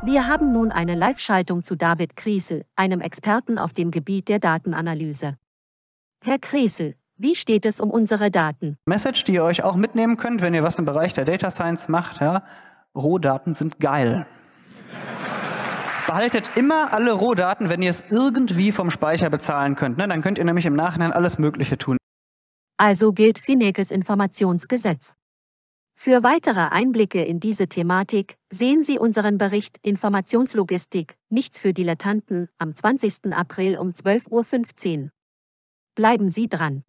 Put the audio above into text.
Wir haben nun eine Live-Schaltung zu David Kriesel, einem Experten auf dem Gebiet der Datenanalyse. Herr Kriesel, wie steht es um unsere Daten? Message, die ihr euch auch mitnehmen könnt, wenn ihr was im Bereich der Data Science macht, ja? Rohdaten sind geil. Behaltet immer alle Rohdaten, wenn ihr es irgendwie vom Speicher bezahlen könnt. Ne? Dann könnt ihr nämlich im Nachhinein alles Mögliche tun. Also gilt Finekes Informationsgesetz. Für weitere Einblicke in diese Thematik sehen Sie unseren Bericht Informationslogistik, nichts für Dilettanten am 20. April um 12.15 Uhr. Bleiben Sie dran!